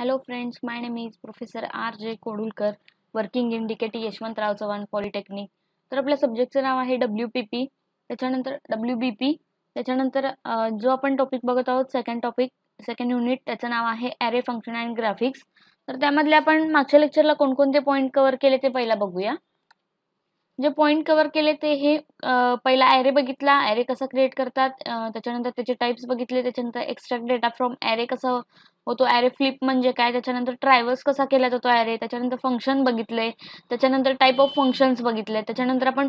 hello friends my name is professor R J Kodulkar working in Yashwantrao Chavan polytechnic तर आपल्या सब्जेक्टचं नाव आहे डब्ल्यू पी पी त्याच्यानंतर डब्ल्यू बी पी त्याच्यानंतर जो आपण टॉपिक बघत आहोत सेकंड टॉपिक सेकंड युनिट त्याचं नाव आहे ॲरे फंक्शन अँड ग्राफिक्स तर त्यामधले आपण मागच्या लेक्चरला कोणकोणते पॉईंट कवर केले ते पहिला बघूया जे पॉईंट कव्हर केले ते हे पहिला ऍरे बघितला ॲरे कसा क्रिएट करतात त्याच्यानंतर त्याचे टाइप्स बघितले त्याच्यानंतर एक्स्ट्रॅक्ट डेटा फ्रॉम ॲरे कसं होतो ऍरे फ्लिप म्हणजे काय त्याच्यानंतर ट्रायव्हर्स कसा केला जातो ऍरे त्याच्यानंतर फंक्शन बघितले त्याच्यानंतर टाईप ऑफ फंक्शन्स बघितले त्याच्यानंतर आपण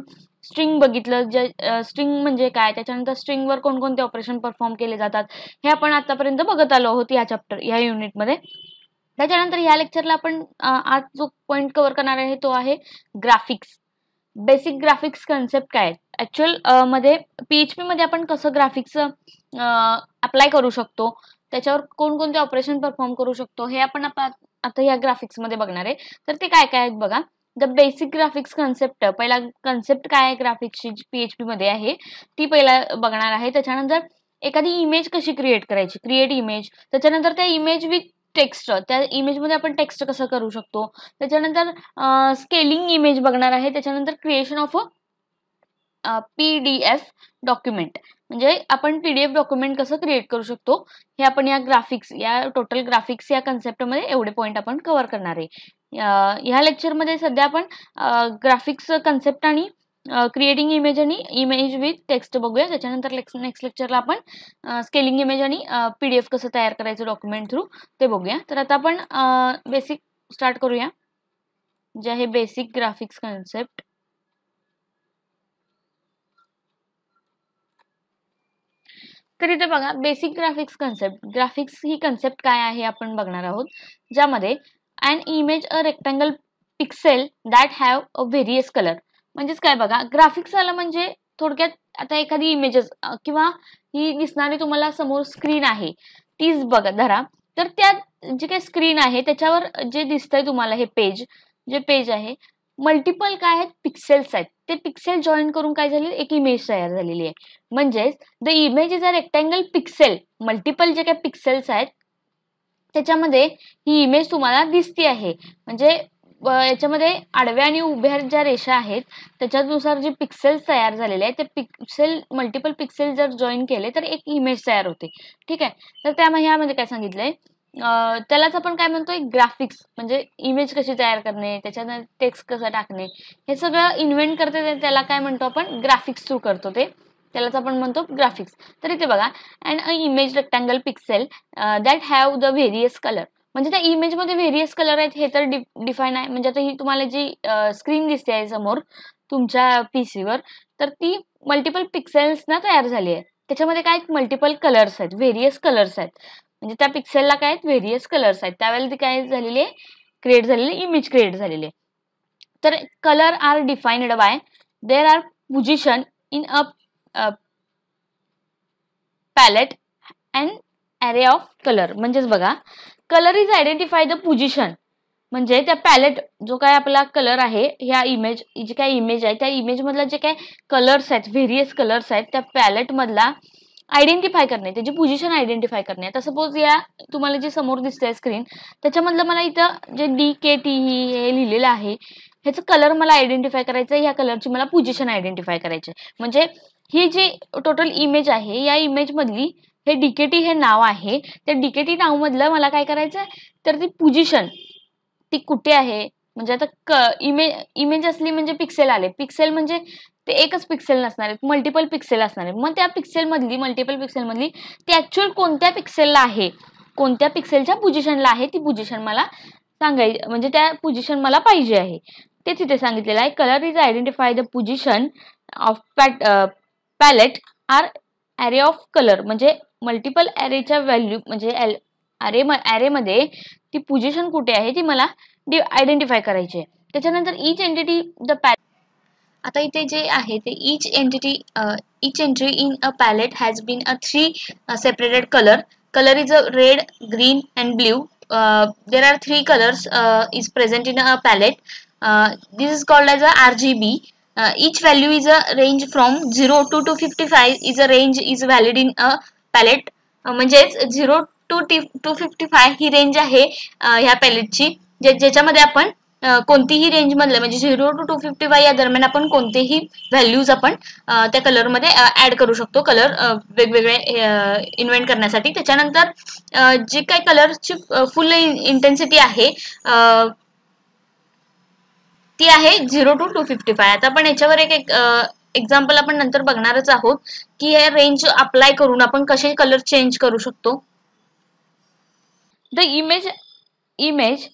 स्ट्रिंग बघितलं जे स्ट्रिंग म्हणजे काय त्याच्यानंतर स्ट्रिंगवर कोणकोणते ऑपरेशन परफॉर्म केले जातात हे आपण आतापर्यंत बघत आलो आहोत या चॅप्टर या युनिटमध्ये त्याच्यानंतर या लेक्चरला आपण आज जो पॉईंट कव्हर करणार आहे तो आहे ग्राफिक्स बेसिक ग्राफिक्स कन्सेप्ट काय आहेत ॲक्च्युअल मध्ये पीएचपी मध्ये आपण कसं ग्राफिक्स अप्लाय करू शकतो त्याच्यावर कोणकोणते ऑपरेशन परफॉर्म करू शकतो हे आपण आता ग्राफिक्स ग्राफिक्समध्ये बघणार आहे तर ते काय काय आहेत बघा द बेसिक ग्राफिक्स कन्सेप्ट पहिला कन्सेप्ट काय आहे ग्राफिक्सची पी एच पीमध्ये आहे ती पहिला बघणार आहे त्याच्यानंतर एखादी इमेज कशी क्रिएट करायची क्रिएट इमेज त्याच्यानंतर त्या इमेज विथ टेक्स्ट त्या इमेजमध्ये आपण टेक्स्ट कसं करू शकतो त्याच्यानंतर स्केलिंग इमेज बघणार आहे त्याच्यानंतर creation of a P D F document म्हणजे आपण पी डी एफ डॉक्युमेंट कसं क्रिएट करू शकतो हे आपण या ग्राफिक्स या टोटल ग्राफिक्स या कन्सेप्टमध्ये एवढे पॉईंट आपण कव्हर करणार आहे ह्या लेक्चरमध्ये सध्या आपण ग्राफिक्स कन्सेप्ट आणि क्रिएटिंग इमेज आणि इमेज विथ टेक्स्ट बघूया त्याच्यानंतर नेक्स्ट लेक्चरला आपण स्केलिंग इमेज आणि पी डी एफ कसं तयार करायचं डॉक्युमेंट थ्रू ते बघूया तर आता आपण बेसिक स्टार्ट करूया जे आहे बेसिक ग्राफिक्स कन्सेप्ट तर इथे बघा बेसिक ग्राफिक्स कन्सेप्ट ग्राफिक्स ही कन्सेप्ट काय आहे आपण बघणार आहोत ज्यामध्ये and image a rectangle pixel that have a various colour म्हणजेच काय बघा ग्राफिक्स आलं म्हणजे थोडक्यात आता एखादी इमेजेस किंवा ही दिसणारी तुम्हाला समोर स्क्रीन आहे तीच बघा धरा तर त्या जे काही स्क्रीन आहे त्याच्यावर जे दिसतंय तुम्हाला हे पेज जे पेज आहे मल्टिपल काय आहेत पिक्सेल्स आहेत ते पिक्सेल जॉईन करून काय झाले एक इमेज तयार झालेली आहे म्हणजेच the image is a rectangle pixel multiple जे काही पिक्सेल्स आहेत त्याच्यामध्ये ही इमेज तुम्हाला दिसती आहे म्हणजे याच्यामध्ये आडव्या आणि उभ्या ज्या रेषा आहेत त्याच्यानुसार जे पिक्सेल्स तयार झालेले आहेत ते पिक्सेल मल्टिपल पिक्सेल जर जॉईन केले तर एक इमेज तयार होते ठीक आहे तर त्या ह्यामध्ये काय सांगितलंय त्यालाच आपण काय म्हणतो एक ग्राफिक्स म्हणजे इमेज कशी तयार करणे त्याच्यानंतर टेक्स्ट कसं टाकणे हे सगळं इन्व्हेंट करते त्याला काय म्हणतो आपण ग्राफिक्स थ्रू करतो ते त्यालाच आपण म्हणतो ग्राफिक्स तर इथे बघा and a image rectangle pixel that have the various colour म्हणजे त्या इमेजमध्ये व्हेरियस कलर आहेत हे तर डिफाईन आहे म्हणजे आता ही तुम्हाला जी स्क्रीन दिसते आहे समोर तुमच्या पी वर तर ती मल्टिपल ना तयार झाली आहे त्याच्यामध्ये काय मल्टिपल कलर्स आहेत व्हेरियस कलर्स आहेत म्हणजे त्या पिक्सेलला काय व्हेरियस कलर्स आहेत त्यावेळेला ती काय झालेली आहे क्रिएट झालेली इमेज क्रिएट झालेली आहे तर colour are defined by their are position in a palette and array of colour म्हणजेच बघा colour is identify the position म्हणजे त्या पॅलेट जो काय आपला कलर आहे ह्या इमेज जे काय इमेज आहे त्या इमेज मधला जे काय कलर्स आहेत व्हेरियस कलर्स आहेत त्या पॅलेट मधला आयडेंटिफाय करणे त्याची पोझिशन आयडेंटिफाय करणे आता सपोज या तुम्हाला जे समोर दिसतंय स्क्रीन त्याच्यामधलं मला इथं जे डी के टी ही हे लिहिलेलं आहे ह्याचं कलर मला आयडेंटिफाय करायचं आहे ह्या कलरची मला पोझिशन आयडेंटिफाय करायची म्हणजे ही जी टोटल इमेज आहे या इमेजमधली हे डिकेटी हे नाव आहे त्या डिकेटी नावमधलं मला काय करायचं तर ती पोझिशन ती कुठे आहे म्हणजे आता क इमेज इमेज असली म्हणजे पिक्सेल आले पिक्सेल म्हणजे ते एकच पिक्सेल नसणार आहेत मल्टिपल पिक्सेल असणार आहेत मग त्या पिक्सेलमधली मल्टिपल पिक्सेलमधली ती ॲक्च्युअल कोणत्या पिक्सेलला आहे कोणत्या पिक्सेलच्या पोझिशनला आहे ती पोझिशन मला सांगाय म्हणजे त्या पोझिशन मला पाहिजे आहे ते तिथे सांगितलेलं आहे colour is identify the position of pat palette or array of colour म्हणजे मल्टिपल ॲरेच्या व्हॅल्यू म्हणजे ॲल ॲरे म ती पोझिशन कुठे आहे ती मला डी आयडेंटिफाय करायची आहे त्याच्यानंतर इच एंटिटी द पॅलेट आता इथे जे आहे ते each entity each entry in a palette has been a three separated colour colour is a red green and blue there are three colours is present in a palette this is called as a R G B is a range from zero to two fifty 255 is a range is valid in a palette म्हणजेच zero to T two fifty five ही range आहे ह्या पॅलेटची ज्याच्यामध्ये आपण कोणतीही range रेंजमधलं म्हणजे zero to two fifty five या दरम्यान आपण कोणतेही व्हॅल्यूज आपण त्या कलरमध्ये ऍड करू शकतो कलर वेगवेगळे इन्व्हेंट करण्यासाठी त्याच्यानंतर जे काही कलरची फुल इंटेन्सिटी आहे ती आहे zero to two fifty five आता आपण याच्यावर एक एक एक्झाम्पल आपण नंतर बघणारच आहोत की हे रेंज अप्लाय करून आपण कसे कलर चेंज करू शकतो the image image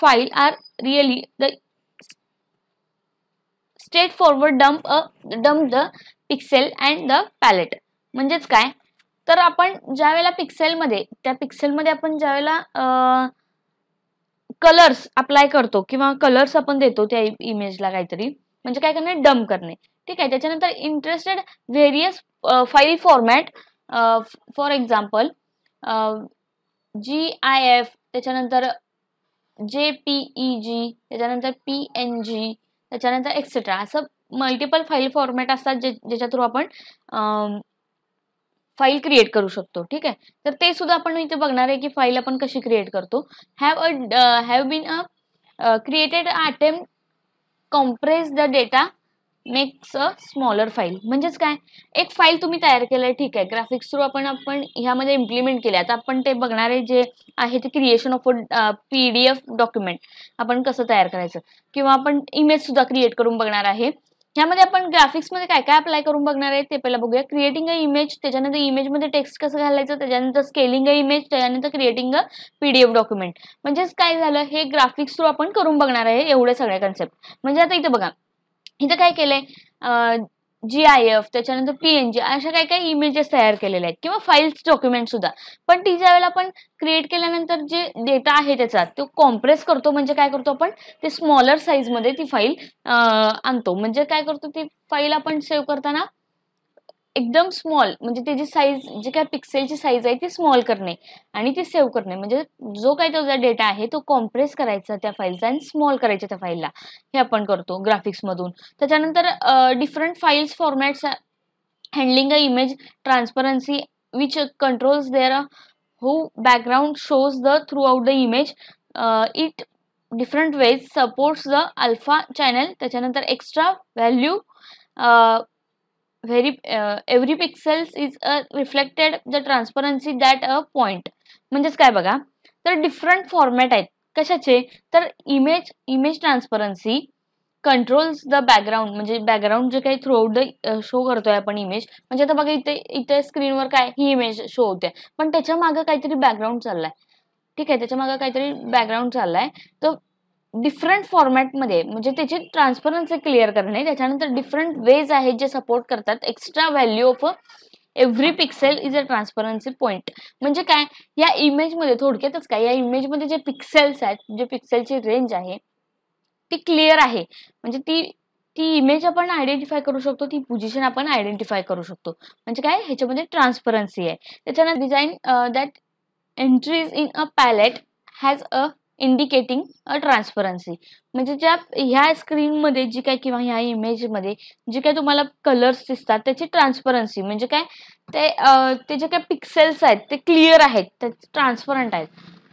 file are really the straightforward dump a dump the pixel and the palette म्हणजेच काय तर आपण ज्या वेळेला पिक्सेलमध्ये त्या पिक्सेलमध्ये आपण ज्या वेळेला कलर्स अप्लाय करतो किंवा कलर्स आपण देतो त्या इमेजला काहीतरी म्हणजे काय करणे डम्प करणे ठीक आहे त्याच्यानंतर interested various file format for example G I F त्याच्यानंतर जे पी ई जी त्याच्यानंतर पी एन जी त्याच्यानंतर एक्सेट्रा असं मल्टिपल फाईल फॉर्मॅट असतात जे ज्याच्या थ्रू आपण फाईल क्रिएट करू शकतो ठीक आहे तर ते सुद्धा आपण इथे बघणार आहे की फाईल आपण कशी क्रिएट करतो have a have been a created attempt compress the data makes a smaller file म्हणजेच काय एक फाईल तुम्ही तयार केलं आहे ठीक आहे ग्राफिक्स थ्रू आपण आपण ह्यामध्ये इम्प्लिमेंट केले आता आपण ते बघणारे जे आहे ते creation of a P D F document आपण कसं तयार करायचं किंवा आपण इमेज सुद्धा क्रिएट करून बघणार आहे ह्यामध्ये आपण ग्राफिक्समध्ये काय काय अप्लाय करून बघणार आहे ते पहिला बघूया क्रिएटिंग अ इमेज त्याच्यानंतर इमेजमध्ये टेक्स्ट कसं घालायचं त्याच्यानंतर स्केलिंग अ इमेज त्याच्यानंतर क्रिएटिंग अ पीडीएफ डॉक्युमेंट म्हणजेच काय झालं हे ग्राफिक्स थ्रू आपण करून बघणार आहे एवढे सगळे कन्सेप्ट म्हणजे आता इथे बघा इथं काय केलंय जी आय एफ त्याच्यानंतर पीएनजी अशा काही काही इमेजेस तयार केलेल्या आहेत किंवा फाईल्स डॉक्युमेंट सुद्धा पण ती ज्या वेळेला आपण क्रिएट केल्यानंतर जे डेटा आहे त्याचा तो कॉम्प्रेस करतो म्हणजे काय करतो आपण ते स्मॉलर साईजमध्ये ती फाईल आणतो म्हणजे काय करतो ती फाईल आपण सेव्ह करताना एकदम स्मॉल म्हणजे त्याची साईज जे काय पिक्सेलची साईज आहे ती स्मॉल करणे आणि ती सेव्ह करणे म्हणजे जो काय त्याचा डेटा आहे तो कॉम्प्रेस करायचा त्या फाईलचा आणि स्मॉल करायचा त्या फाईलला हे आपण करतो ग्राफिक्समधून त्याच्यानंतर different files formats handling a image transparency which controls there how background shows the throughout the image it different ways supports the alpha channel त्याच्यानंतर extra value very every pixels is a reflected the transparency that a point म्हणजेच काय बघा तर different format आहेत कशाचे तर image image transparency controls the background म्हणजे background जे काही थ्रूआउट द शो करतोय आपण इमेज म्हणजे आता बघा इथे इथे स्क्रीनवर काय ही इमेज शो होते पण त्याच्या मागं काहीतरी बॅकग्राऊंड चाललाय ठीक आहे त्याच्या मागं काहीतरी बॅकग्राऊंड चाललाय तर डिफरंट फॉर्मॅटमध्ये म्हणजे त्याची ट्रान्सपरन्सी क्लिअर करणे त्याच्यानंतर डिफरंट वेज आहेत जे सपोर्ट करतात extra value of every pixel is a transparency point म्हणजे काय या इमेजमध्ये थोडक्यातच काय या इमेजमध्ये जे पिक्सेल्स आहेत जे पिक्सेलची रेंज आहे ती क्लिअर आहे म्हणजे ती ती इमेज आपण आयडेंटिफाय करू शकतो ती पोझिशन आपण आयडेंटिफाय करू शकतो म्हणजे काय ह्याच्यामध्ये ट्रान्सपरन्सी आहे त्याच्यानंतर design that entries in a palette has a indicating a transparency म्हणजे ज्या ह्या स्क्रीनमध्ये जी काय किंवा ह्या इमेजमध्ये जे काय तुम्हाला कलर्स दिसतात त्याची ट्रान्सपरन्सी म्हणजे काय ते ते जे काय पिक्सेल्स आहेत ते क्लिअर आहेत ते ट्रान्सपरंट आहेत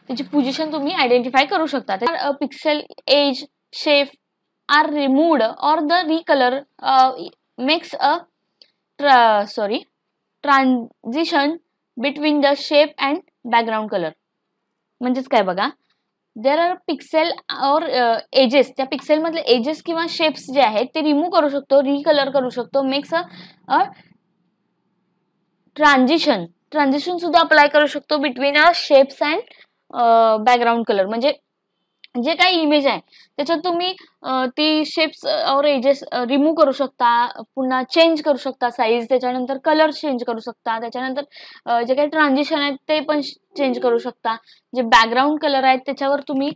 त्याची पोझिशन तुम्ही आयडेंटिफाय करू शकता तर pixel edge shape are removed or the recolour makes a sorry transition between the shape and background colour म्हणजेच काय बघा there are pixel or edges त्या पिक्सेल मधले एजेस किंवा शेप्स जे आहेत ते रिमूव्ह करू शकतो रिकलर करू शकतो मेक्स अ ट्रान्झिशन ट्रान्झिशन सुद्धा अप्लाय करू शकतो between a shapes and background colour म्हणजे जे काही इमेज आहे त्याच्यात तुम्ही ती शेप्स और एजेस रिमूव्ह करू शकता पुन्हा चेंज करू शकता साईज त्याच्यानंतर कलर चेंज करू शकता त्याच्यानंतर जे काही ट्रान्झिशन आहेत ते पण चेंज करू शकता जे बॅकग्राऊंड कलर आहेत त्याच्यावर तुम्ही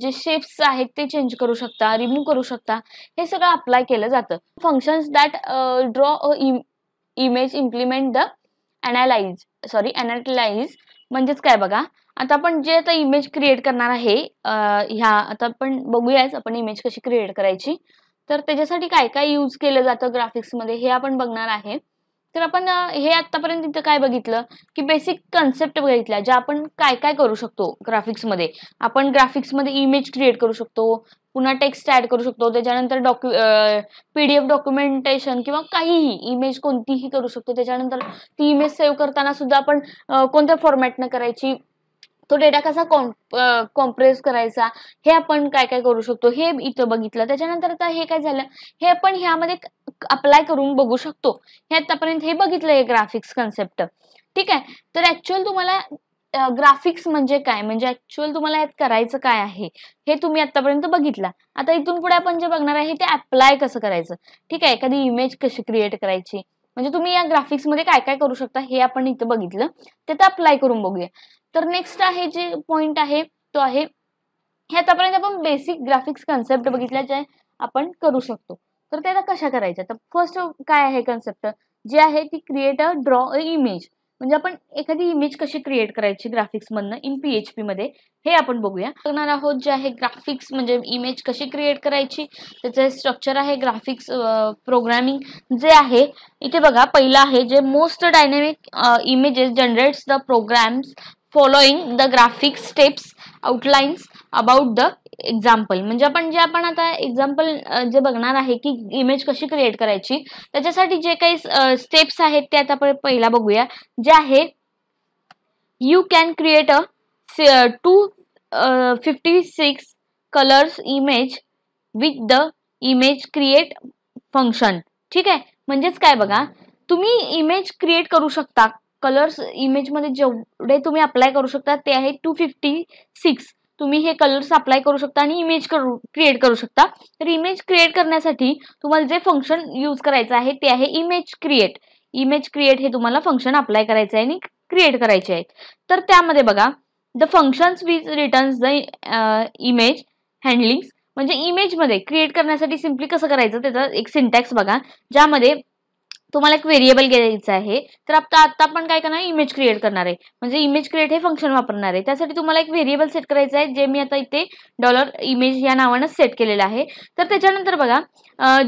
जे शेप्स आहेत ते चेंज करू शकता रिमूव्ह करू शकता हे सगळं अप्लाय केलं जातं functions that draw a image implement the analyse sorry analyse म्हणजेच काय बघा आता आपण जे आता इमेज क्रिएट करणार आहे ह्या आता आपण बघूयाच आपण इमेज कशी क्रिएट करायची तर त्याच्यासाठी काय काय यूज केलं जातं ग्राफिक्समध्ये हे आपण बघणार आहे तर आपण हे आतापर्यंत इथं काय बघितलं की बेसिक कन्सेप्ट बघितल्या ज्या आपण काय काय करू शकतो ग्राफिक्समध्ये आपण ग्राफिक्समध्ये इमेज क्रिएट करू शकतो पुन्हा टेक्स्ट ऍड करू शकतो त्याच्यानंतर docu P D F documentation किंवा काहीही इमेज कोणतीही करू शकतो त्याच्यानंतर ती इमेज सेव्ह करताना सुद्धा आपण कोणत्या फॉर्मॅटनं करायची तो डेटा कसा कॉम्प्रेस करायचा हे आपण काय काय करू शकतो हे इथं बघितलं त्याच्यानंतर आता हे काय झालं हे आपण ह्यामध्ये अप्लाय करून बघू शकतो हे आतापर्यंत हे बघितलं हे ग्राफिक्स कन्सेप्ट ठीक आहे तर ऍक्च्युअल तुम्हाला ग्राफिक्स म्हणजे काय म्हणजे ऍक्च्युअल तुम्हाला यात करायचं काय आहे हे तुम्ही आतापर्यंत बघितला आता इथून पुढे आपण जे बघणार आहे ते अप्लाय कसं करायचं ठीक आहे एखादी इमेज कशी क्रिएट करायची म्हणजे तुम्ही या ग्राफिक्स मध्ये काय काय करू शकता हे आपण इथं बघितलं ते तर अप्लाय करून बघूया तर नेक्स्ट आहे जे पॉइंट आहे तो आहे हे आतापर्यंत आपण बेसिक ग्राफिक्स कन्सेप्ट बघितल्या जे आपण करू शकतो तर ते आता कशा करायच्या तर फर्स्ट काय आहे कन्सेप्ट जे आहे ती create a draw a image म्हणजे आपण एखादी इमेज कशी क्रिएट करायची ग्राफिक्समधनं इन पी एच मध्ये हे आपण बघूया बघणार आहोत जे आहे ग्राफिक्स म्हणजे इमेज कशी क्रिएट करायची त्याचं स्ट्रक्चर आहे ग्राफिक्स प्रोग्रामिंग जे आहे इथे बघा पहिलं आहे जे most dynamic images generates the programs following the graphics steps outlines about the example म्हणजे आपण जे आपण आता एक्झाम्पल जे बघणार आहे की इमेज कशी क्रिएट करायची त्याच्यासाठी जे काही स्टेप्स आहेत ते आता आपण पहिला बघूया जे आहे you can create a two fifty six colours image with the image create function ठीक आहे म्हणजेच काय बघा तुम्ही इमेज क्रिएट करू शकता कलर्स इमेजमध्ये जेवढे तुम्ही अप्लाय करू शकता ते आहे टू फिफ्टी सिक्स तुम्ही हे कलर्स अप्लाय करू शकता आणि इमेज करू क्रिएट करू शकता तर इमेज क्रिएट करण्यासाठी तुम्हाला जे फंक्शन यूज करायचं आहे ते आहे इमेज क्रिएट इमेज क्रिएट हे तुम्हाला फंक्शन अप्लाय करायचं आहे आणि क्रिएट करायचे आहेत तर त्यामध्ये बघा the functions which returns the image handlings म्हणजे इमेजमध्ये क्रिएट करण्यासाठी सिम्पली कसं करायचं त्याचा एक सिंटॅक्स बघा ज्यामध्ये तुम्हाला एक व्हेरिएबल घ्यायचं आहे तर आता आता आपण काय करणार इमेज क्रिएट करणार आहे म्हणजे इमेज क्रिएट हे फंक्शन वापरणार आहे त्यासाठी तुम्हाला एक व्हेरिएबल सेट करायचं आहे जे मी आता इथे डॉलर इमेज या नावानं सेट केलेलं आहे तर त्याच्यानंतर बघा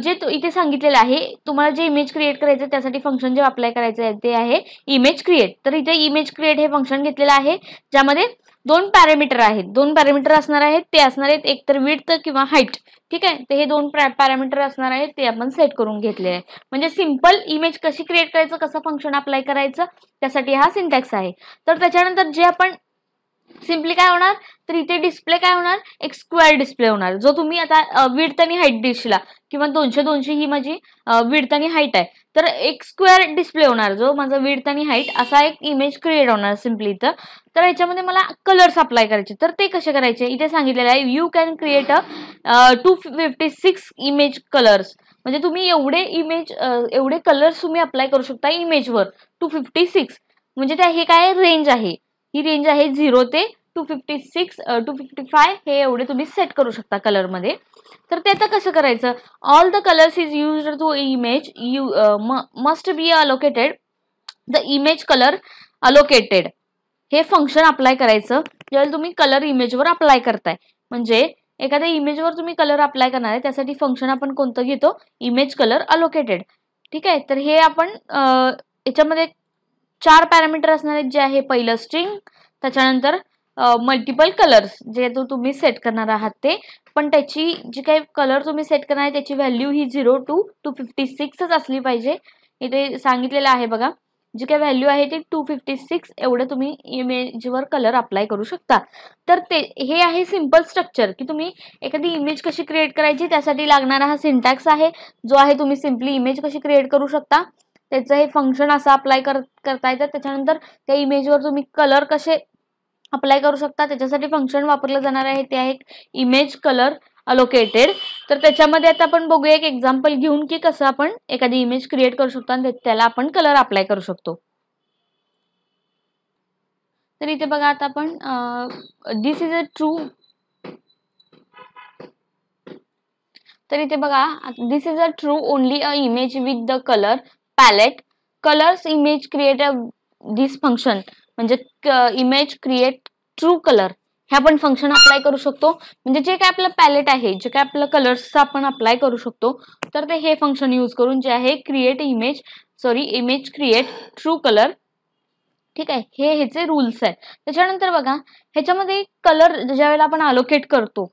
जे इथे सांगितलेलं आहे तुम्हाला जे इमेज क्रिएट करायचं त्यासाठी फंक्शन जे अप्लाय करायचं आहे ते आहे इमेज क्रिएट तर इथे इमेज क्रिएट हे फंक्शन घेतलेलं आहे ज्यामध्ये दोन पॅरामीटर आहेत दोन पॅरामीटर असणार आहेत ते असणार आहेत एक तर विड्थ किंवा हाईट ठीक आहे ते हे दोन पॅरामीटर असणार आहेत ते आपण सेट करून घेतले आहे म्हणजे सिम्पल इमेज कशी क्रिएट करायचं कसं फंक्शन अप्लाय करायचं त्यासाठी हा सिंटॅक्स आहे तर त्याच्यानंतर जे आपण सिम्पली काय होणार तर इथे डिस्प्ले काय होणार एक स्क्वेअर डिस्प्ले होणार जो तुम्ही आता विड्थ आणि हाईट डिशला किंवा दोनशे दोनशे ही माझी विड्थ आणि हाईट आहे तर एक स्क्वेअर डिस्प्ले होणार जो माझा विड्थ आणि हाईट असा एक इमेज क्रिएट होणार सिम्पली इथं तर याच्यामध्ये मला कलर्स अप्लाय करायचे तर ते कसे करायचे इथे सांगितलेलं आहे you can create a two fifty six image colours म्हणजे तुम्ही एवढे इमेज एवढे कलर्स तुम्ही अप्लाय करू शकता इमेजवर टू फिफ्टी सिक्स म्हणजे त्या हे काय रेंज आहे ही रेंज आहे झिरो ते two fifty six two fifty five हे एवढे तुम्ही सेट करू शकता कलरमध्ये तर ते आता कसं करायचं all the colours is use to image you must be allocated the image colour allocated हे फंक्शन अप्लाय करायचं ज्यावेळेला तुम्ही कलर इमेजवर अप्लाय करताय म्हणजे एखाद्या इमेजवर तुम्ही कलर अप्लाय करणार आहे त्यासाठी फंक्शन आपण कोणतं घेतो इमेज कलर अलोकेटेड ठीक आहे तर हे आपण याच्यामध्ये चार पॅरामीटर असणारे जे आहे पहिलं स्ट्रिंग त्याच्यानंतर मल्टिपल कलर्स जे तुम्ही सेट करणार आहात ते पण त्याची जी काही कलर तुम्ही सेट करणार आहे त्याची व्हॅल्यू ही झिरो टू टू फिफ्टी सिक्सच असली पाहिजे इथे सांगितलेलं आहे बघा जी काय व्हॅल्यू आहे ती टू फिफ्टी सिक्स एवढं तुम्ही इमेजवर कलर अप्लाय करू शकता तर ते हे आहे सिम्पल स्ट्रक्चर की तुम्ही एखादी इमेज कशी क्रिएट करायची त्यासाठी लागणारा हा सिंटॅक्स आहे जो आहे तुम्ही सिम्पली इमेज कशी क्रिएट करू शकता त्याचं हे फंक्शन असं अप्लाय करता येतं त्याच्यानंतर त्या इमेजवर तुम्ही कलर कसे अप्लाय करू शकता त्याच्यासाठी फंक्शन वापरलं जाणार आहे ते आहे इमेज कलर अलोकेटेड तर त्याच्यामध्ये आता आपण बघूया एक एक्झाम्पल घेऊन की कसं आपण एखादी इमेज क्रिएट करू शकतो आणि त्याला आपण कलर अप्लाय करू शकतो तर इथे बघा आता आपण दिस इज अ ट्रू तर इथे बघा this is a true only a image with the colour palette colours image create this function म्हणजे इमेज क्रिएट ट्रू कलर हे आपण फंक्शन अप्लाय करू शकतो म्हणजे जे काय आपलं पॅलेट आहे जे काय आपलं कलर्स आपण अप्लाय करू शकतो तर ते हे फंक्शन यूज करून जे आहे create image sorry image create true colour ठीक आहे हे ह्याचे रूल्स आहेत त्याच्यानंतर बघा ह्याच्यामध्ये कलर ज्या वेळेला आपण अलोकेट करतो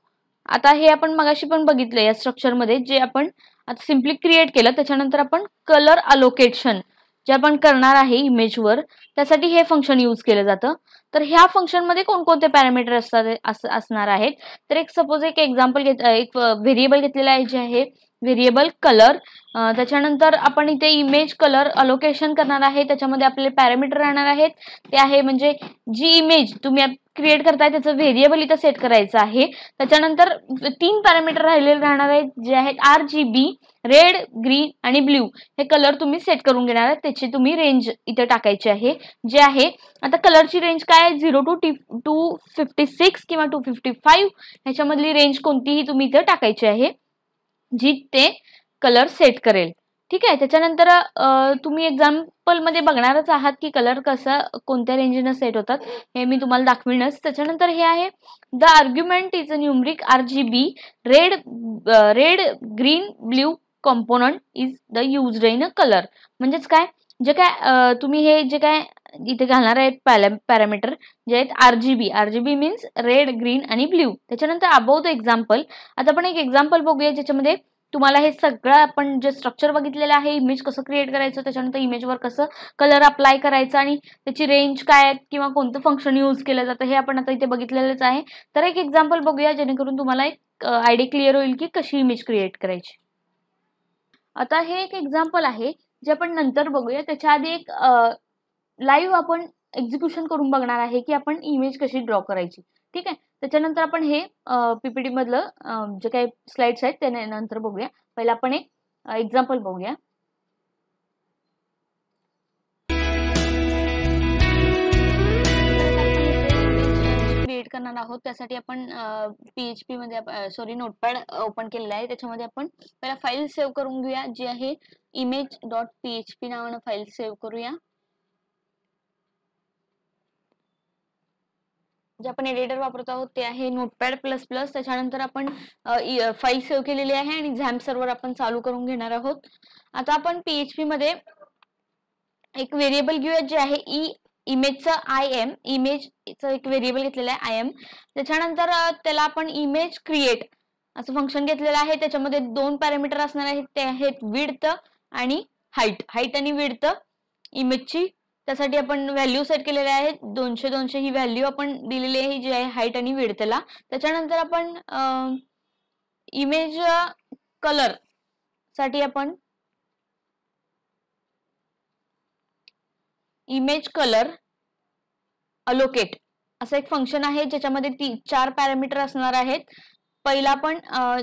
आता हे आपण मगाशी पण बघितलं या स्ट्रक्चरमध्ये जे आपण आता सिम्पली क्रिएट केलं त्याच्यानंतर आपण कलर अलोकेशन जे आपण करणार आहे इमेजवर त्यासाठी हे फंक्शन यूज केलं जातं तर ह्या फंक्शनमध्ये कोणकोणते पॅरामीटर असतात असणार आहेत तर एक सपोज एक एक्झाम्पल घेत एक व्हेरिएबल घेतलेलं आहे जे आहे व्हेरिएबल कलर त्याच्यानंतर आपण इथे इमेज कलर अलोकेशन करणार आहे त्याच्यामध्ये आपले पॅरामीटर राहणार आहेत ते आहे म्हणजे जी इमेज तुम्ही क्रिएट करताय त्याचं व्हेरिएबल इथं सेट करायचं आहे त्याच्यानंतर तीन पॅरामीटर राहिलेले राहणार आहेत जे आहेत R G B red green आणि ब्ल्यू हे कलर तुम्ही सेट करून घेणार आहेत त्याची तुम्ही रेंज इथं टाकायची आहे जे आहे आता कलरची रेंज काय आहे zero to T two fifty six किंवा टू फिफ्टी फाईव्ह ह्याच्यामधली रेंज कोणतीही तुम्ही इथं टाकायची आहे जी ते कलर सेट करेल ठीक आहे त्याच्यानंतर तुम्ही एक्झाम्पलमध्ये बघणारच आहात की कलर कसा कोणत्या रेंजनं सेट होतात हे मी तुम्हाला दाखविणच त्याच्यानंतर हे आहे the argument is a numeric R G B red red green blue component is the use in a colour म्हणजेच काय जे काय तुम्ही हे जे काय इथे घालणार आहेत पॅरामीटर जे आहेत R G B R G B means red green आणि ब्ल्यू त्याच्यानंतर अबव द एक्झाम्पल आता आपण एक एक्झाम्पल बघूया ज्याच्यामध्ये तुम्हाला हे सगळं आपण जे स्ट्रक्चर बघितलेलं आहे इमेज कसं क्रिएट करायचं त्याच्यानंतर इमेजवर कसं कलर अप्लाय करायचं आणि त्याची रेंज काय आहे किंवा कोणतं फंक्शन यूज केलं जातं हे आपण आता इथे बघितलेलंच आहे तर एक एक्झाम्पल बघूया जेणेकरून तुम्हाला एक आयडिया क्लिअर होईल की कशी इमेज क्रिएट करायची आता हे एक एक्झाम्पल आहे जे आपण नंतर बघूया त्याच्या आधी एक लाईव्ह आपण एक्झिक्युशन करून बघणार आहे की आपण इमेज कशी ड्रॉ करायची ठीक आहे त्याच्यानंतर आपण हे पीपीटी मधलं जे काही स्लाइड्स आहेत त्या नंतर बघूया पहिला आपण एक एक्झाम्पल बघूया क्रिएट करणार आहोत त्यासाठी आपण पीएचपी मध्ये सॉरी नोटपॅड ओपन केलेला आहे त्याच्यामध्ये आपण पहिला फाईल सेव्ह करून घेऊया जी आहे इमेज डॉट पीएचपी नावानं फाईल सेव्ह करूया जे आपण एडिटर वापरत आहोत ते आहे नोटपॅड प्लस प्लस त्याच्यानंतर आपण फाईल सेव्ह केलेली आहे आणि झॅम सर्व्हर आपण चालू करून घेणार आहोत आता आपण पीएचपी मध्ये एक व्हेरिएबल घेऊया जे आहे ई इमेजचं आय एम इमेज च एक व्हेरिएबल घेतलेलं आहे आय एम त्याच्यानंतर त्याला आपण इमेज क्रिएट असं फंक्शन घेतलेलं आहे त्याच्यामध्ये दोन पॅरामीटर असणार आहेत ते आहेत विडत आणि हाईट हाईट आणि विडत इमेजची त्यासाठी आपण व्हॅल्यू सेट केलेल्या आहेत दोनशे दोनशे ही व्हॅल्यू आपण दिलेली आहे जी आहे हाईट आणि विडतेला त्याच्यानंतर आपण इमेज कलर साठी आपण इमेज कलर अलोकेट असं एक फंक्शन आहे ज्याच्यामध्ये ती चार पॅरामीटर असणार आहेत पहिला पण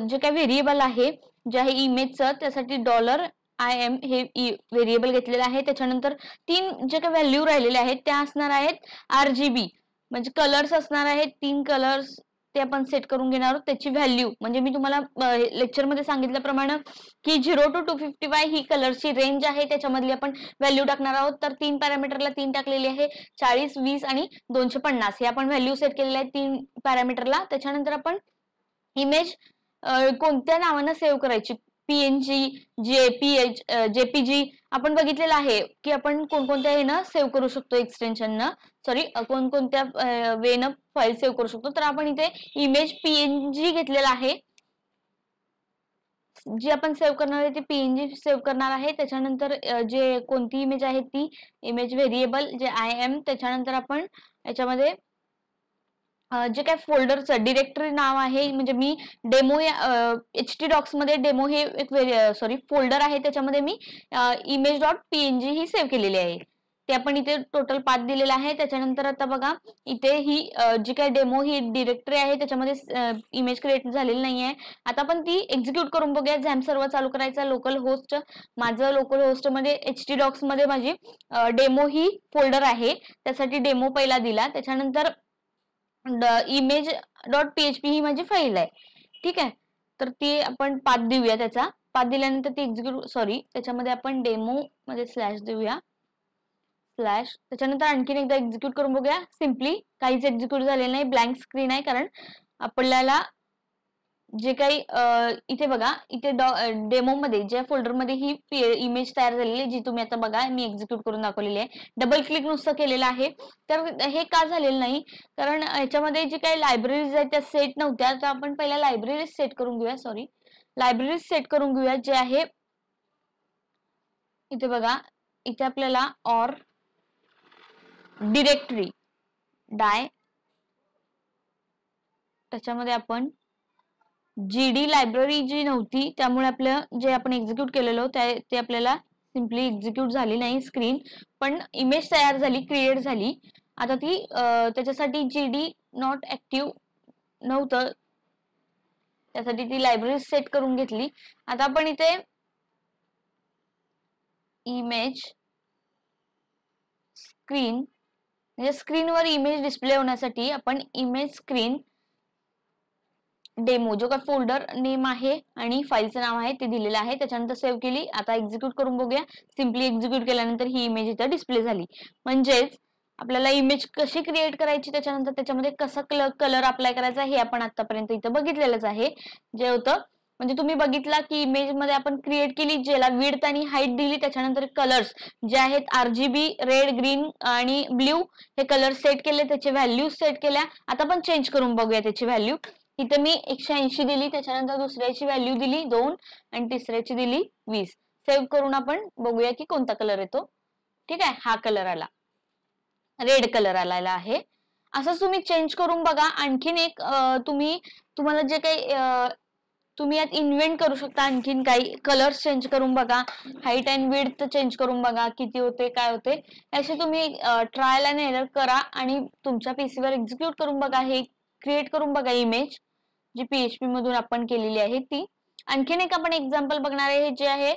जे काही व्हेरिएबल आहे जे आहे इमेजचं त्यासाठी डॉलर आय एम हे व्हेरिएबल घेतलेलं आहे त्याच्यानंतर तीन जे काही व्हॅल्यू राहिलेले आहेत त्या असणार आहेत आर जी बी म्हणजे कलर्स असणार आहेत तीन कलर्स ते आपण सेट करून घेणार आहोत त्याची व्हॅल्यू म्हणजे मी तुम्हाला लेक्चरमध्ये सांगितल्याप्रमाणे की झिरो टू टू फिफ्टी वाय ही कलरची रेंज आहे त्याच्यामधली आपण व्हॅल्यू टाकणार आहोत तर तीन पॅरामीटरला तीन टाकलेली आहे चाळीस वीस आणि दोनशे पन्नास हे आपण व्हॅल्यू सेट केलेले आहेत तीन पॅरामीटरला त्याच्यानंतर आपण इमेज कोणत्या नावानं सेव्ह करायची पीएनजी जेपी जेपीजी आपण बघितलेलं आहे की आपण कोणकोणत्या ना सेव्ह करू शकतो न सॉरी कोणकोणत्या न फाईल सेव्ह करू शकतो तर आपण इथे इमेज पीएनजी घेतलेला आहे जी आपण सेव्ह करणार आहे ती पीएनजी सेव्ह करणार आहे त्याच्यानंतर जे कोणती इमेज आहे ती इमेज व्हेरिएबल जे आय एम त्याच्यानंतर आपण याच्यामध्ये जे काय फोल्डरचं डिरेक्टरी नाव आहे म्हणजे मी डेमो एच टी डॉक्समध्ये डेमो हे एक सॉरी फोल्डर आहे त्याच्यामध्ये मी इमेज डॉट पीएनजी ही सेव्ह केलेली आहे ते आपण इथे टोटल पाच दिलेला आहे त्याच्यानंतर आता बघा इथे ही जी काय डेमो ही डिरेक्टरी आहे त्याच्यामध्ये इमेज क्रिएट झालेली नाही आहे आता आपण ती एक्झिक्यूट करून बघूया झॅम सर्व चालू करायचा लोकल होस्ट माझं लोकल होस्टमध्ये एच टी डॉक्समध्ये माझी डेमो ही फोल्डर आहे त्यासाठी डेमो पहिला दिला त्याच्यानंतर इमेज डॉट पीएचपी ही माझी फाईल आहे ठीक आहे तर ती आपण पाच देऊया त्याचा पाच दिल्यानंतर ती एक्झिक्यूट सॉरी त्याच्यामध्ये आपण डेमो मध्ये स्लॅश देऊया स्लॅश त्याच्यानंतर आणखीन एकदा एक्झिक्यूट करून बघूया सिम्पली काहीच एक्झिक्यूट झालेलं नाही ब्लँक स्क्रीन आहे कारण आपल्याला जे काही इथे बघा इथे डेमो मध्ये ज्या फोल्डरमध्ये ही इमेज तयार झालेली आहे जी तुम्ही आता बघा मी एक्झिक्यूट करून दाखवलेली आहे डबल क्लिक नुसतं केलेलं आहे तर हे का झालेलं नाही कारण याच्यामध्ये जे काही लायब्ररीज आहेत त्या सेट नव्हत्या तर आपण पहिल्या लायब्ररीज सेट करून घेऊया सॉरी लायब्ररीज सेट करून घेऊया जे आहे इथे बघा इथे आपल्याला ऑर डिरेक्टरी डाय त्याच्यामध्ये आपण जी डी लायब्ररी जी नव्हती त्यामुळे आपलं जे आपण एक्झिक्यूट केलेलं ते आपल्याला सिम्पली एक्झिक्यूट झाली नाही स्क्रीन पण इमेज तयार झाली क्रिएट झाली आता ती त्याच्यासाठी जी डी नॉट ऍक्टिव्ह नव्हतं त्यासाठी ती लायब्ररी सेट करून घेतली आता आपण इथे इमेज स्क्रीन म्हणजे स्क्रीनवर इमेज डिस्प्ले होण्यासाठी आपण इमेज स्क्रीन डेमो जो का फोल्डर नेम आहे आणि फाईलचं नाव आहे ते दिलेलं आहे त्याच्यानंतर सेव्ह केली आता एक्झिक्यूट करून बघूया सिम्पली एक्झिक्यूट केल्यानंतर ही इमेज इथं डिस्प्ले झाली म्हणजेच आपल्याला इमेज कशी क्रिएट करायची त्याच्यानंतर त्याच्यामध्ये कसा कलर कलर अप्लाय करायचा हे आपण आतापर्यंत इथं बघितलेलंच आहे जे होतं म्हणजे तुम्ही बघितला की इमेज मध्ये आपण क्रिएट केली ज्याला विड्थ आणि हाईट दिली त्याच्यानंतर कलर्स जे आहेत आरजीबी रेड ग्रीन आणि ब्ल्यू हे कलर सेट केले त्याचे व्हॅल्यू सेट केल्या आता आपण चेंज करून बघूया त्याची व्हॅल्यू इथे मी एकशे ऐंशी दिली त्याच्यानंतर दुसऱ्याची व्हॅल्यू दिली दोन आणि तिसऱ्याची दिली वीस सेव्ह करून आपण बघूया की कोणता कलर येतो ठीक आहे हा कलर आला रेड कलर आलेला आहे असं तुम्ही चेंज करून बघा आणखीन एक तुम्ही तुम्हाला जे काही तुम्ही यात इन्व्हेंट करू शकता आणखीन काही कलर्स चेंज करून बघा हाईट अँड विड्थ चेंज करून बघा किती होते काय होते असे तुम्ही ट्रायल अँड एरर करा आणि तुमच्या पीसीवर एक्झिक्यूट करून बघा हे क्रिएट करून बघा इमेज जी पीएचपी मधून आपण केलेली आहे ती आणखीन एक आपण एक्झाम्पल बघणार आहे जे आहे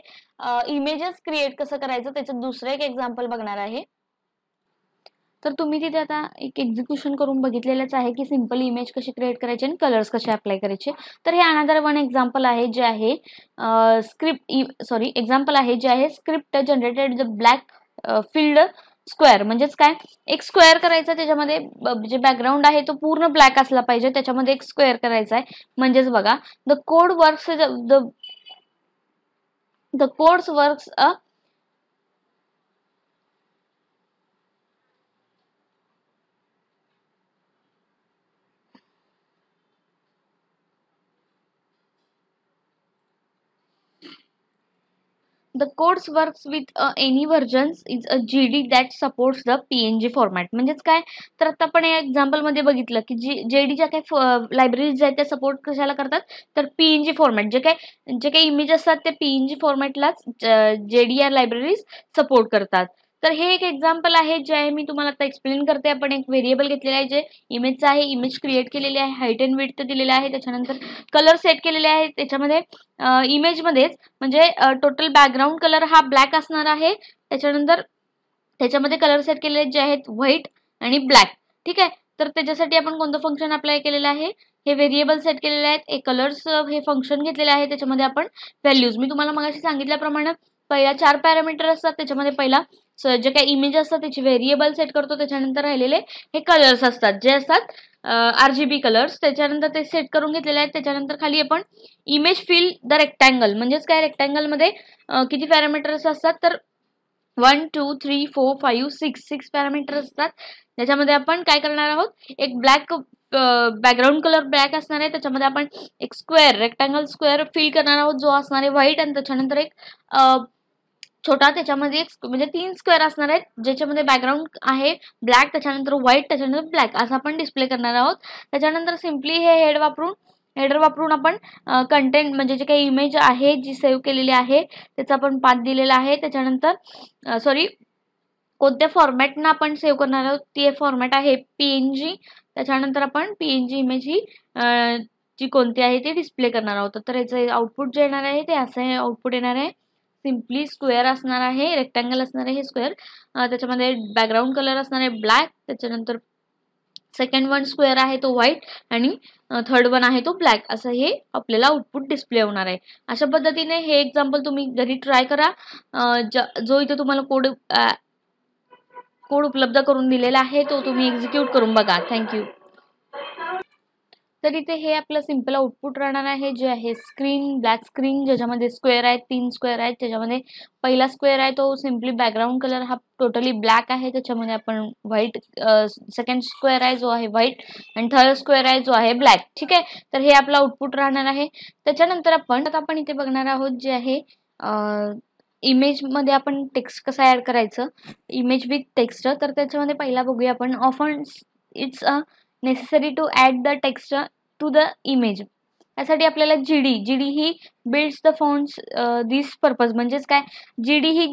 इमेजेस क्रिएट कसं करायचं त्याचं दुसरं एक एक्झाम्पल बघणार आहे तर तुम्ही तिथे आता एक एक्झिक्युशन करून बघितलेलंच आहे की सिंपल इमेज कशी क्रिएट करायची आणि कलर्स कसे अप्लाय करायचे तर हे अनादर वन एक्झाम्पल आहे जे आहे स्क्रिप्ट सॉरी एक्झाम्पल आहे जे आहे script generated the black filled square म्हणजेच काय एक स्क्वेअर करायचा त्याच्यामध्ये जे बॅकग्राऊंड आहे तो पूर्ण ब्लॅक असला पाहिजे त्याच्यामध्ये एक स्क्वेअर करायचा आहे म्हणजेच बघा the code works the codes works a the course works with any versions is a G D that supports the P N G format म्हणजेच काय तर आता आपण या एक्झाम्पलमध्ये बघितलं की जी जे डीच्या काही लायब्ररीज आहेत त्या सपोर्ट कशाला करतात तर पी एन जी फॉर्मॅट जे काय जे काही इमेज असतात ते पी एन जी फॉर्मॅटलाच जे डी या लायब्ररीज सपोर्ट करतात तर हे एक एक्झाम्पल आहे जे आहे मी तुम्हाला आता एक्सप्लेन करते आपण एक व्हेरिएबल घेतलेलं आहे जे इमेजचं आहे इमेज क्रिएट केलेली आहे हाईट अँड विथ दिलेलं आहे त्याच्यानंतर कलर सेट केलेले आहे त्याच्यामध्ये इमेजमध्येच म्हणजे टोटल बॅकग्राऊंड कलर हा ब्लॅक असणार आहे त्याच्यानंतर त्याच्यामध्ये कलर सेट केलेले जे आहेत व्हाईट आणि ब्लॅक ठीक आहे तर त्याच्यासाठी आपण कोणतं फंक्शन अप्लाय केलेलं आहे हे व्हेरिएबल सेट केलेले आहेत हे कलर्स हे फंक्शन घेतलेले आहे त्याच्यामध्ये आपण व्हॅल्यूज मी तुम्हाला मगाशी सांगितल्याप्रमाणे पहिला चार पॅरामीटर असतात त्याच्यामध्ये पहिला जे काही इमेज असतात त्याची व्हेरिएबल सेट करतो त्याच्यानंतर राहिलेले हे कलर्स असतात जे असतात आर जी बी कलर्स त्याच्यानंतर ते सेट करून घेतलेले आहेत त्याच्यानंतर खाली आपण इमेज फिल द रेक्टँगल म्हणजेच काय रेक्टँगलमध्ये किती पॅरामीटर्स असतात तर one two three four five six six parameters असतात त्याच्यामध्ये आपण काय करणार आहोत एक ब्लॅक बॅकग्राऊंड कलर ब्लॅक असणार आहे त्याच्यामध्ये आपण एक स्क्वेअर रेक्टँगल स्क्वेअर फिल करणार आहोत जो असणार आहे व्हाईट आणि त्याच्यानंतर एक छोटा त्याच्यामध्ये एक म्हणजे तीन स्क्वेअर असणार आहेत ज्याच्यामध्ये बॅकग्राऊंड आहे ब्लॅक त्याच्यानंतर व्हाईट त्याच्यानंतर ब्लॅक असा आपण डिस्प्ले करणार आहोत त्याच्यानंतर सिम्पली हे हेड वापरून हेडर वापरून आपण कंटेंट म्हणजे जे काही इमेज आहे जी सेव्ह केलेली आहे त्याचा आपण पाथ दिलेला आहे त्याच्यानंतर सॉरी कोणत्या फॉर्मॅटनं आपण सेव्ह करणार आहोत ती फॉर्मॅट आहे पी एन जी त्याच्यानंतर आपण पी एन जी इमेज ही जी कोणती आहे ती डिस्प्ले करणार आहोत तर याचं आउटपुट जे येणार आहे ते असं आउटपुट येणार आहे सिम्पली स्क्वेअर असणार आहे रेक्टँगल असणार आहे हे स्क्वेअर त्याच्यामध्ये बॅकग्राऊंड कलर असणार आहे ब्लॅक त्याच्यानंतर सेकंड वन स्क्वेअर आहे तो व्हाईट आणि थर्ड वन आहे तो ब्लॅक असं हे आपल्याला आउटपुट डिस्प्ले होणार आहे अशा पद्धतीने हे एक्झाम्पल तुम्ही घरी ट्राय करा जो इथे तुम्हाला कोड कोड उपलब्ध करून दिलेला आहे तो तुम्ही एक्झिक्यूट करून बघा थँक्यू तर इथे हे आपलं सिम्पल आउटपुट राहणार आहे जे आहे स्क्रीन ब्लॅक स्क्रीन ज्याच्यामध्ये स्क्वेअर आहे तीन स्क्वेअर आहेत त्याच्यामध्ये पहिला स्क्वेअर आहे तो सिम्पली बॅकग्राऊंड कलर हा टोटली ब्लॅक आहे त्याच्यामध्ये आपण व्हाईट सेकंड स्क्वेअर आहे जो आहे व्हाईट आणि थर्ड स्क्वेअर आहे जो आहे ब्लॅक ठीक आहे तर हे आपलं आउटपुट राहणार आहे त्याच्यानंतर आपण आता आपण इथे बघणार आहोत जे आहे इमेजमध्ये आपण टेक्स्ट कसा ऍड करायचं इमेज विथ टेक्स्ट तर त्याच्यामध्ये पहिला बघूया आपण often it's a necessary to add the text to the image त्यासाठी आपल्याला जी डी जी डी ही builds the fonts this purpose म्हणजेच काय जी डी ही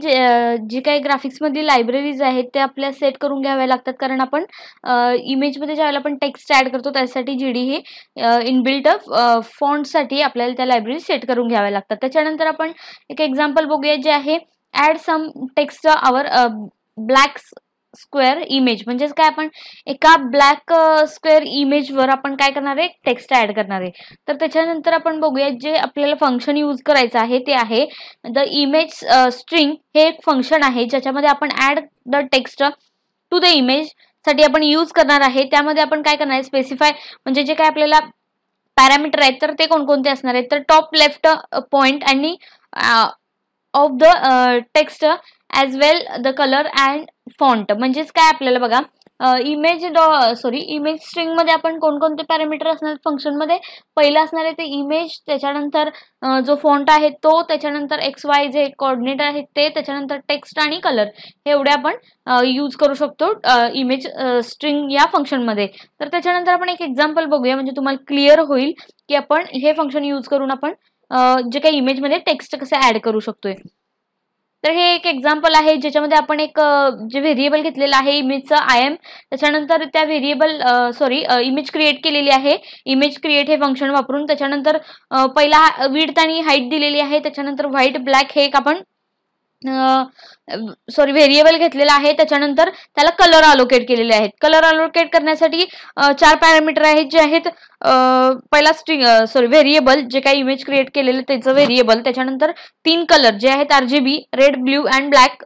जी काही ग्राफिक्समधली लायब्ररीज आहेत ते आपल्या सेट करून घ्याव्या लागतात कारण आपण इमेजमध्ये वेळेला आपण टेक्स्ट ॲड करतो त्यासाठी जी डी ही इनबिल्ट फोन्ससाठी आपल्याला त्या लायब्ररी सेट करून घ्याव्या लागतात त्याच्यानंतर आपण एक एक्झाम्पल बघूया जे आहे add some text our blacks square image म्हणजेच काय आपण एका ब्लॅक स्क्वेअर इमेजवर आपण काय करणार आहे टेक्स्ट ऍड करणार आहे तर त्याच्यानंतर आपण बघूया जे आपल्याला फंक्शन यूज करायचं आहे ते आहे द इमेज स्ट्रिंग हे एक फंक्शन आहे ज्याच्यामध्ये आपण add the text to the image साठी आपण यूज करणार आहे त्यामध्ये आपण काय करणार आहे स्पेसिफाय म्हणजे जे काय आपल्याला पॅरामीटर आहेत तर ते कोणकोणते असणार आहेत तर टॉप लेफ्ट पॉइंट आणि of the text as well the colour and font म्हणजेच काय आपल्याला बघा इमेज डॉ सॉरी इमेज स्ट्रिंगमध्ये आपण कोणकोणते पॅरामीटर असणार फंक्शनमध्ये पहिलं असणार आहे ते इमेज त्याच्यानंतर जो फॉन्ट आहे तो त्याच्यानंतर एक्स वाय जे कॉर्डिनेट आहेत ते त्याच्यानंतर टेक्स्ट आणि कलर हे एवढे आपण यूज करू शकतो इमेज स्ट्रिंग या फंक्शनमध्ये तर त्याच्यानंतर आपण एक एक्झाम्पल बघूया म्हणजे तुम्हाला क्लिअर होईल की आपण हे फंक्शन यूज करून आपण जे काही इमेजमध्ये टेक्स्ट कसं ॲड करू शकतोय तर हे एक एक्झाम्पल आहे ज्याच्यामध्ये आपण एक जे व्हेरिएबल घेतलेलं आहे इमेजचं आय एम त्याच्यानंतर त्या व्हेरिएबल सॉरी इमेज क्रिएट केलेली आहे इमेज क्रिएट हे फंक्शन वापरून त्याच्यानंतर पहिला विड्थ आणि हाईट दिलेली आहे त्याच्यानंतर व्हाईट ब्लॅक हे एक आपण सॉरी व्हेरिएबल घेतलेला आहे त्याच्यानंतर त्याला कलर अलोकेट केलेले आहेत कलर अलोकेट करण्यासाठी चार पॅरामीटर आहेत जे आहेत पहिला स्ट्रिंग सॉरी व्हेरिएबल जे काही इमेज क्रिएट केलेलं त्याचं व्हेरिएबल त्याच्यानंतर तीन कलर जे आहेत B red blue and black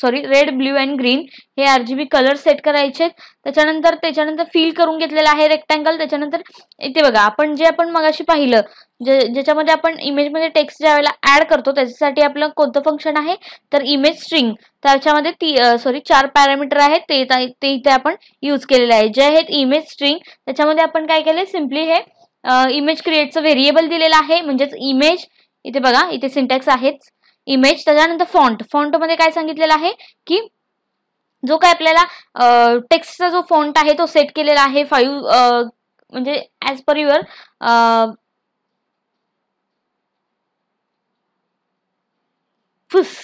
sorry red blue and green हे आरजीबी कलर सेट करायचे आहेत त्याच्यानंतर त्याच्यानंतर फिल करून घेतलेला आहे रेक्टँगल त्याच्यानंतर इथे बघा आपण जे आपण मगाशी पाहिलं जे ज्याच्यामध्ये आपण इमेजमध्ये टेक्स्ट ज्या वेळेला ऍड करतो त्याच्यासाठी आपलं कोणतं फंक्शन आहे तर इमेज स्ट्रिंग त्याच्यामध्ये ती सॉरी चार पॅरामीटर आहेत ते ते इथे आपण यूज केलेले आहे जे आहेत इमेज स्ट्रिंग त्याच्यामध्ये आपण काय केले सिम्पली हे इमेज क्रिएटचं व्हेरिएबल दिलेलं आहे म्हणजेच इमेज इथे बघा इथे सिंटॅक्स आहेच इमेज त्याच्यानंतर फॉन्ट फॉन्टमध्ये काय सांगितलेलं आहे की जो काय आपल्याला टेक्स्टचा जो फॉन्ट आहे तो सेट केलेला आहे फाईव्ह म्हणजे ॲज पर युअर फुस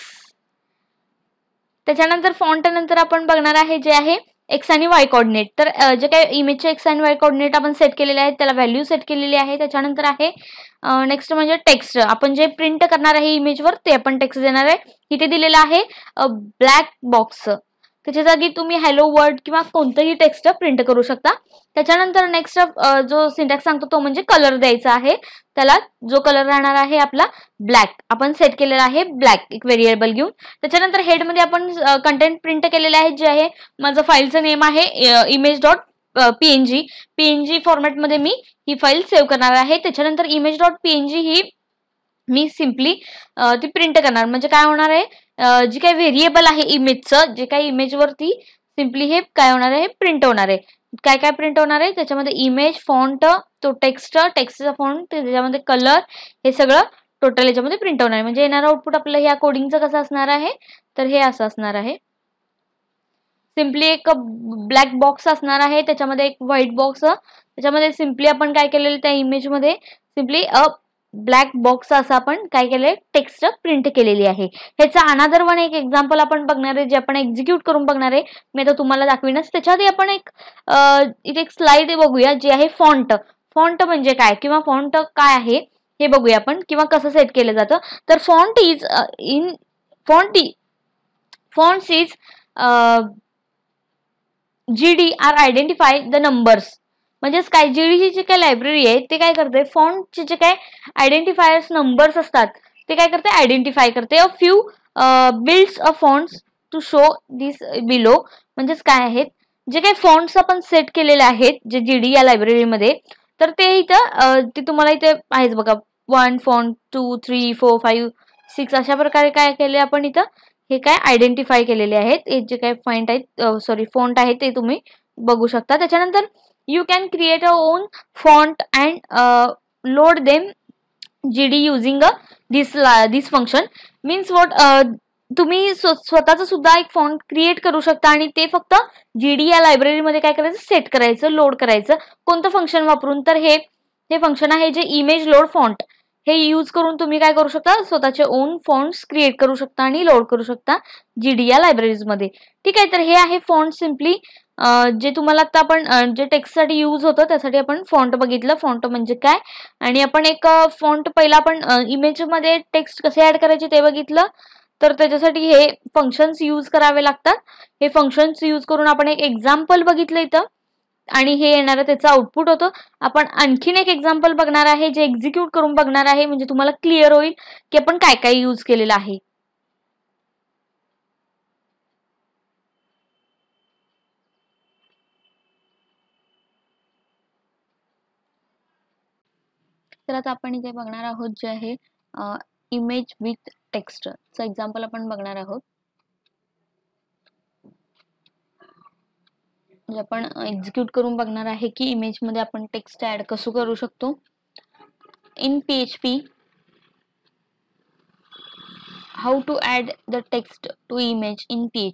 त्याच्यानंतर फॉन्ट नंतर आपण बघणार आहे जे आहे एक्स आणि वाय कॉर्डिनेट तर जे काही इमेजचे एक्स आणि वाय कॉर्डिनेट आपण सेट केलेले आहेत त्याला व्हॅल्यू सेट केलेली आहे त्याच्यानंतर आहे नेक्स्ट म्हणजे टेक्स्ट आपण जे प्रिंट करणार आहे इमेजवर ते आपण टेक्स्ट देणार आहे इथे दिलेलं आहे ब्लॅक बॉक्स त्याच्या जागी तुम्ही हॅलो वर्ड किंवा कोणतंही टेक्स्ट प्रिंट करू शकता त्याच्यानंतर नेक्स्ट जो सिंटॅक्स सांगतो तो म्हणजे कलर द्यायचा आहे त्याला जो कलर राहणार आहे आपला ब्लॅक आपण सेट केलेला आहे ब्लॅक एक व्हेरिएबल घेऊन त्याच्यानंतर हेडमध्ये आपण कंटेंट प्रिंट केलेले आहे जे आहे माझं फाईलचं नेम आहे इमेज डॉट पीएनजी पीएनजी फॉर्मॅटमध्ये मी ही फाईल सेव्ह करणार आहे त्याच्यानंतर इमेज डॉट पीएनजी ही मी सिम्पली ती प्रिंट करणार म्हणजे काय होणार आहे जी काही व्हेरिएबल आहे इमेजचं जे काही इमेजवरती सिम्पली हे काय होणार आहे प्रिंट होणार आहे काय काय प्रिंट होणार आहे त्याच्यामध्ये इमेज फॉन्ट तो टेक्स्ट टेक्स्टचा फॉन्ट त्याच्यामध्ये कलर हे सगळं टोटल याच्यामध्ये प्रिंट होणार आहे म्हणजे येणारं आउटपुट आपलं ह्या कोडिंगचं कसं असणार आहे तर हे असं असणार आहे सिम्पली एक ब्लॅक बॉक्स असणार आहे त्याच्यामध्ये एक व्हाईट बॉक्स त्याच्यामध्ये सिम्पली आपण काय केलेलं त्या इमेजमध्ये सिम्पली ब्लॅक बॉक्स असं आपण काय केलंय टेक्स्ट प्रिंट केलेली आहे ह्याचा अनादर वन एक एक्झाम्पल आपण बघणार आहे जे आपण एक्झिक्यूट करून बघणार आहे मी आता तुम्हाला दाखविनच त्याच्याआधी आपण एक इथे एक स्लाइड बघूया जे आहे फॉन्ट फॉन्ट म्हणजे काय किंवा फॉन्ट काय आहे हे बघूया आपण किंवा कसं सेट केलं जातं तर font is in font font is G D R identify the numbers म्हणजेच काय जीडी जी काय लायब्ररी आहे ते काय करते फॉन्टचे जे काय आयडेंटिफायर्स नंबर्स असतात ते काय करते आयडेंटिफाय करते a few builds a fonts to show this below म्हणजेच काय आहेत जे काही फॉन्ट्स आपण सेट केलेले आहेत जे जी डी या लायब्ररीमध्ये तर ते इथं uh, ते तुम्हाला इथे आहेच बघा one font two three four five six अशा प्रकारे काय केले आपण इथं हे काय आयडेंटिफाय केलेले आहेत हे जे काय फॉन्ट आहेत सॉरी फॉन्ट आहेत ते तुम्ही बघू शकता त्याच्यानंतर you can create your own font and uh, load them gd using a uh, this uh, this function means what uh, तुम्ही स्वतःचा सुद्धा एक फॉन्ट क्रिएट करू शकता आणि ते फक्त डी या लायब्ररीमध्ये काय करायचं सेट करायचं लोड करायचं कोणतं फंक्शन वापरून तर हे हे फंक्शन आहे जे इमेज लोड फॉन्ट हे यूज करून तुम्ही काय करू शकता स्वतःचे ओन फॉन्ट्स क्रिएट करू शकता आणि लोड करू शकता डी या लायब्ररीजमध्ये ठीक आहे तर हे आहे फॉन्ट सिम्पली जे तुम्हाला आता आपण जे टेक्स्टसाठी यूज होतं त्यासाठी आपण फॉन्ट बघितलं फॉन्ट म्हणजे काय आणि आपण एक फॉन्ट पहिला आपण इमेजमध्ये टेक्स्ट कसे ऍड करायचे ते बघितलं तर त्याच्यासाठी हे फंक्शन्स यूज करावे लागतात हे फंक्शन्स यूज करून आपण एक एक्झाम्पल बघितलं इथं आणि हे येणारं त्याचं आउटपुट होतं आपण आणखीन एक एक्झाम्पल बघणार आहे जे एक्झिक्यूट करून बघणार आहे म्हणजे तुम्हाला क्लिअर होईल की आपण काय काय यूज केलेलं आहे आपण इथे बघणार आहोत जे आहे इमेज विथ टेक्स्ट एक्झाम्पल आपण बघणार आहोत आपण एक्झिक्यूट करून बघणार आहे की इमेज मध्ये आपण टेक्स्ट ऍड कसं करू शकतो in PHP how to add the text to image in P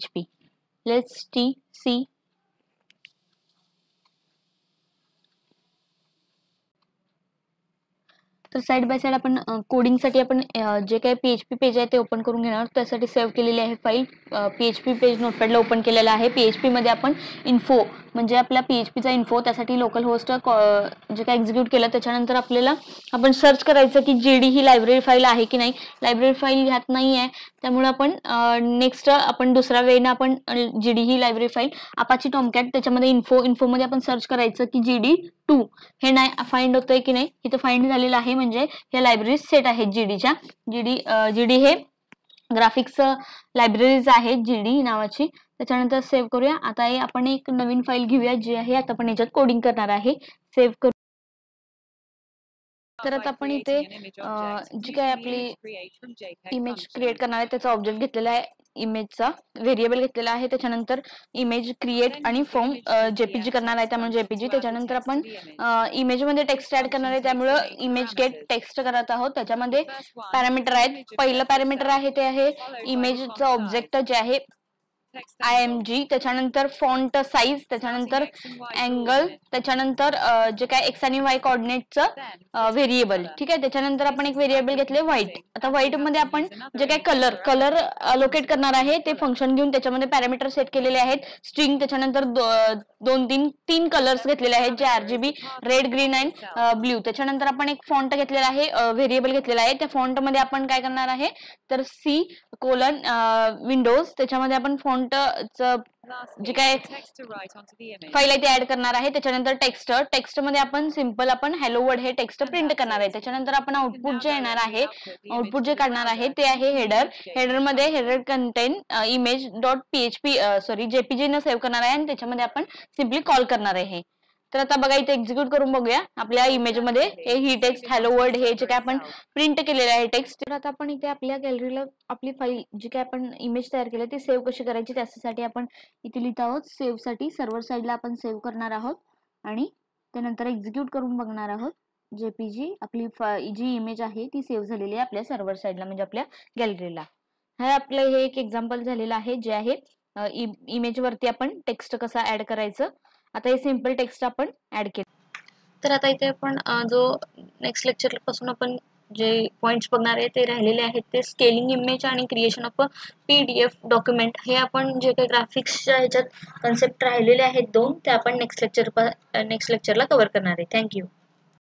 let's T C तर साईड बाय साईड आपण कोडिंगसाठी आपण जे काही पी एच पी पेज आहे ते ओपन करून घेणार त्यासाठी सेव्ह केलेली आहे file P H P page नोटपॅडला ओपन केलेला आहे पी एच पीमध्ये आपण इन्फो म्हणजे आपला पीएचपीचा पीचा इन्फो त्यासाठी लोकल होस्ट जे काय एक्झिक्यूट केलं त्याच्यानंतर आपल्याला आपण सर्च करायचं की जे डी ही लायब्ररी फाईल आहे की नाही लायब्ररी फाईल ह्यात नाही आहे त्यामुळे आपण नेक्स्ट आपण दुसऱ्या वेळेनं आपण जीडी ही लायब्ररी फाईल आपाची टॉमकॅट त्याच्यामध्ये इन्फो इन्फोमध्ये आपण सर्च करायचं की जीडी डी टू हे नाही फाइंड होतंय की नाही इथं फाइंड झालेलं आहे म्हणजे हे लायब्ररी सेट आहेत जी डीच्या जीडी डी डी हे ग्राफिक्स लायब्ररीज आहेत जी डी नावाची त्याच्यानंतर सेव्ह करूया आता हे आपण एक नवीन फाईल घेऊया जी आहे आता आपण याच्यात कोडिंग करणार आहे सेव्ह करू तर आता आपण इथे जी काय आपली इमेज क्रिएट करणार आहे त्याचा ऑब्जेक्ट घेतलेला आहे इमेजचा व्हेरिएबल घेतलेला आहे त्याच्यानंतर इमेज क्रिएट आणि फॉर्म जेपीजी करणार आहे त्यामुळे जेपीजी त्याच्यानंतर आपण इमेज मध्ये टेक्स्ट ऍड करणार आहे त्यामुळे इमेज गेट टेक्स्ट करत आहोत त्याच्यामध्ये पॅरामीटर आहेत पहिलं पॅरामीटर आहे ते आहे इमेजचा ऑब्जेक्ट जे आहे आय एम जी त्याच्यानंतर फॉन्ट साईज त्याच्यानंतर अँगल त्याच्यानंतर जे काय एक्स आणि वाय कॉर्डिनेटचं व्हेरिएबल ठीक आहे त्याच्यानंतर आपण एक व्हेरिएबल घेतले व्हाईट आता व्हाईट मध्ये आपण जे काय कलर कलर अलोकेट करणार आहे ते फंक्शन घेऊन त्याच्यामध्ये पॅरामीटर सेट केलेले आहेत स्ट्रिंग त्याच्यानंतर दोन तीन तीन कलर्स घेतलेले आहेत जे RGB red green and blue त्याच्यानंतर आपण एक फॉन्ट घेतलेला आहे व्हेरिएबल घेतलेला आहे त्या फॉन्ट मध्ये आपण काय करणार आहे तर सी कोलन विंडोज त्याच्यामध्ये आपण फॉन्ट जे काय फाईल आहे ते ऍड करणार आहे त्याच्यानंतर टेक्स्ट टेक्स्ट मध्ये आपण सिंपल आपण हॅलो वर्ड हे टेक्स्ट प्रिंट करणार आहे त्याच्यानंतर आपण आउटपुट जे येणार आहे आउटपुट जे काढणार आहे ते आहे हेडर हेडर मध्ये header content image dot PHP sorry JPG न सेव्ह करणार आहे आणि त्याच्यामध्ये आपण सिम्पली कॉल करणार आहे तर आता बघा इथे एक्झिक्यूट करून बघूया आपल्या इमेज मध्ये हे ही टेक्स्ट हॅलो वर्ड हे जे काय आपण प्रिंट केलेलं आहे टेक्स्ट तर आता आपण इथे आपल्या गॅलरीला आपली फाईल जी काय आपण इमेज तयार केली ती सेव्ह कशी करायची त्यासाठी आपण इथे लिहित आहोत सेव्ह साठी सर्व्हर साईडला आपण सेव्ह करणार आहोत आणि त्यानंतर एक्झिक्यूट करून बघणार आहोत जेपीजी आपली जी इमेज आहे ती सेव्ह झालेली आहे आपल्या सर्व्हर साईडला म्हणजे आपल्या गॅलरीला हा आपलं हे एक एक्झाम्पल झालेलं आहे जे आहे इमेज वरती आपण टेक्स्ट कसा ऍड करायचं आता हे सिम्पल टेक्स्ट आपण ऍड केलं तर आता इथे आपण जो नेक्स्ट लेक्चर पासून आपण जे पॉइंट बघणार आहे ते राहिलेले आहेत ते स्केलिंग इमेज आणि creation of P D F document हे आपण जे काही ग्राफिक्सच्या ह्याच्यात कन्सेप्ट राहिलेले आहेत दोन ते आपण नेक्स्ट लेक्चर नेक्स्ट लेक्चरला कव्हर करणार आहे थँक्यू